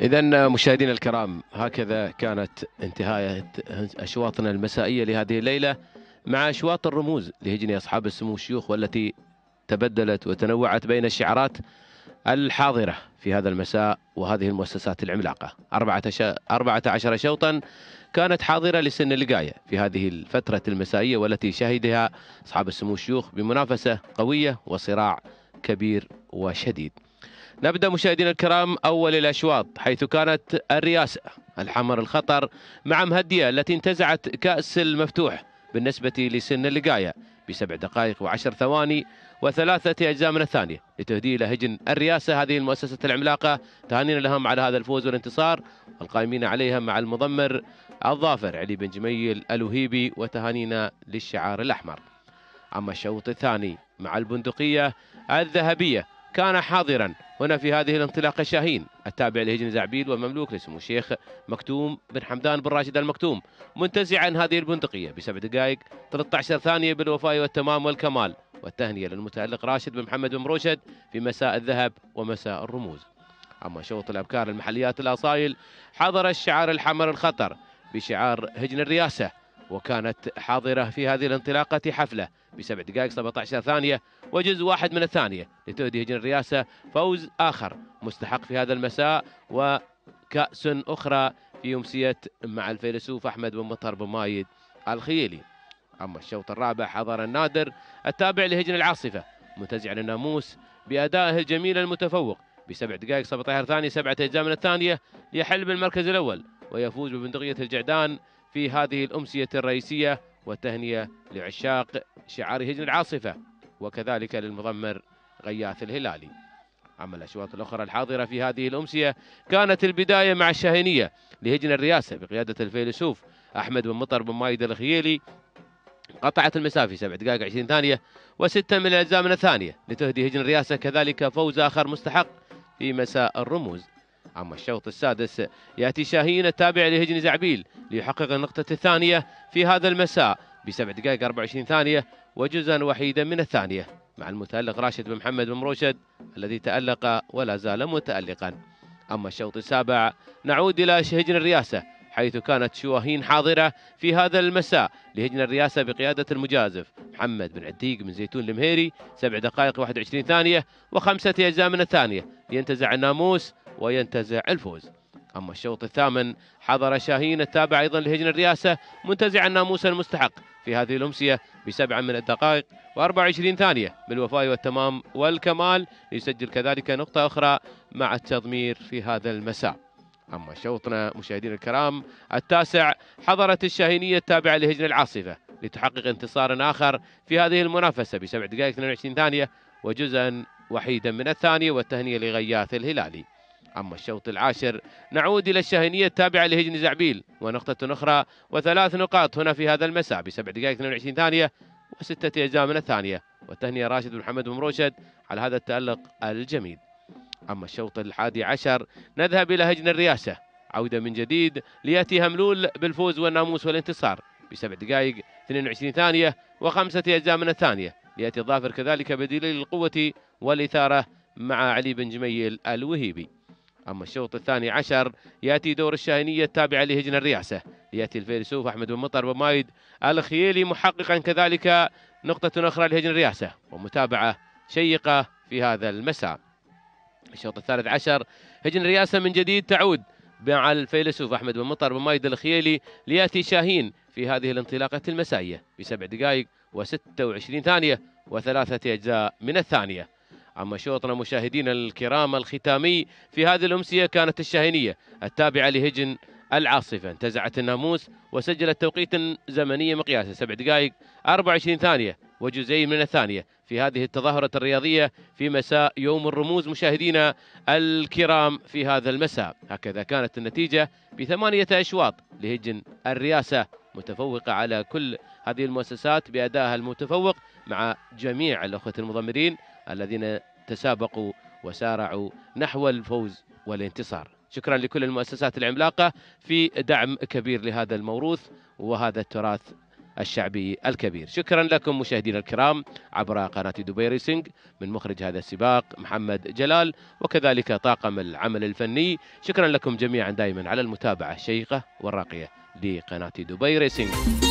إذا مشاهدينا الكرام هكذا كانت انتهاية أشواطنا المسائية لهذه الليلة مع أشواط الرموز لهجن أصحاب السمو الشيوخ والتي تبدلت وتنوعت بين الشعارات الحاضرة في هذا المساء وهذه المؤسسات العملاقة 14 شوطا كانت حاضرة لسن اللقاية في هذه الفترة المسائية والتي شهدها أصحاب السمو الشيوخ بمنافسة قوية وصراع كبير وشديد نبدأ مشاهدينا الكرام أول الأشواط حيث كانت الرياسة الحمر الخطر مع مهدية التي انتزعت كأس المفتوح بالنسبة لسن اللقاية بسبع دقائق وعشر ثواني وثلاثة أجزاء من الثانية لتهدي إلى هجن الرياسة هذه المؤسسة العملاقة تهانينا لهم على هذا الفوز والانتصار والقائمين عليها مع المضمر الظافر علي بن جميل الوهيبي وتهانينا للشعار الأحمر أما الشوط الثاني مع البندقية الذهبية كان حاضرا هنا في هذه الانطلاقة شاهين التابع لهجن زعبيل والمملوك لسمو الشيخ مكتوم بن حمدان بن راشد المكتوم منتزعا هذه البندقية بسبع دقائق 13 ثانية بالوفاء والتمام والكمال والتهنية للمتألق راشد بن محمد بن مرشد في مساء الذهب ومساء الرموز أما شوط الأبكار المحليات الأصايل حضر الشعار الحمر الخطر بشعار هجن الرياسة وكانت حاضرة في هذه الانطلاقة حفلة بسبع دقائق 17 ثانية وجزء واحد من الثانية لتؤدي هجن الرياسة فوز آخر مستحق في هذا المساء وكأس أخرى في أمسية مع الفيلسوف أحمد بن مطر بن مايد الخيلي أما الشوط الرابع حضر النادر التابع لهجن العاصفة متزعا الناموس بأدائه الجميل المتفوق بسبع دقائق 17 ثانية سبعة أجزاء من الثانية ليحل بالمركز الأول ويفوز ببندقية الجعدان في هذه الأمسية الرئيسية وتهنية لعشاق شعار هجن العاصفة وكذلك للمضمر غياث الهلالي أما الأشواط الأخرى الحاضرة في هذه الأمسية كانت البداية مع الشاهينية لهجن الرياسة بقيادة الفيلسوف أحمد بن مطر بن مايد الخيلي قطعت المسافة سبع 7 دقائق 20 ثانية وستة من الأجزاء من الثانية لتهدي هجن الرياسة كذلك فوز آخر مستحق في مساء الرموز أما الشوط السادس يأتي شاهين التابع لهجن زعبيل ليحقق النقطة الثانية في هذا المساء بسبع دقائق 24 ثانية وجزءا وحيدا من الثانية مع المتألق راشد بن محمد بن روشد الذي تألق ولا زال متألقا أما الشوط السابع نعود إلى هجن الرياسة حيث كانت شواهين حاضرة في هذا المساء لهجن الرياسة بقيادة المجازف محمد بن عديق من زيتون المهيري سبع دقائق 21 ثانية وخمسة أجزاء من الثانية لينتزع الناموس وينتزع الفوز أما الشوط الثامن حضر شاهين التابع أيضا لهجن الرئاسة منتزعا الناموس المستحق في هذه الأمسية بسبعة من الدقائق و24 ثانية بالوفاء والتمام والكمال ليسجل كذلك نقطة أخرى مع التضمير في هذا المساء أما شوطنا مشاهدينا الكرام التاسع حضرت الشاهينية التابعة لهجن العاصفة لتحقق انتصار آخر في هذه المنافسة بسبع دقائق 22 ثانية وجزءا وحيدا من الثانية والتهنئة لغياث الهلالي أما الشوط العاشر نعود إلى الشاهنية التابعة لهجن زعبيل ونقطة أخرى وثلاث نقاط هنا في هذا المساء بسبع دقائق 22 ثانية وستة أجزاء من الثانية والتهنئة راشد بن محمد بن على هذا التألق الجميل أما الشوط الحادي عشر نذهب إلى هجن الرياسة عودة من جديد ليأتي هملول بالفوز والناموس والانتصار بسبع دقائق 22 ثانية وخمسة أجزاء من الثانية ليأتي الظافر كذلك بدليل القوة والإثارة مع علي بن جميل الوهيبي أما الشوط الثاني عشر يأتي دور الشاهنية التابعة لهجن الرياسة يأتي الفيلسوف أحمد بن مطر ومايد الخيلي محققا كذلك نقطة أخرى لهجن الرياسة ومتابعة شيقة في هذا المساء الشوط الثالث عشر هجن الرياسة من جديد تعود مع الفيلسوف أحمد بن مطر ومايد الخيلي ليأتي شاهين في هذه الانطلاقة المسائية بسبع دقائق و26 ثانية وثلاثة أجزاء من الثانية أما شوطنا مشاهدينا الكرام الختامي في هذه الأمسية كانت الشاهينية التابعة لهجن العاصفة انتزعت الناموس وسجلت توقيتا زمنية مقياسا سبع دقائق 24 ثانية وجزئين من الثانية في هذه التظاهرة الرياضية في مساء يوم الرموز مشاهدينا الكرام في هذا المساء هكذا كانت النتيجة بثمانية أشواط لهجن الرياسة متفوقة على كل هذه المؤسسات بأدائها المتفوق مع جميع الأخوة المضمرين الذين تسابقوا وسارعوا نحو الفوز والانتصار شكرا لكل المؤسسات العملاقة في دعم كبير لهذا الموروث وهذا التراث الشعبي الكبير شكرا لكم مشاهدينا الكرام عبر قناة دبي ريسنج من مخرج هذا السباق محمد جلال وكذلك طاقم العمل الفني شكرا لكم جميعا دائما على المتابعة الشيقة والراقية لقناة دبي ريسنج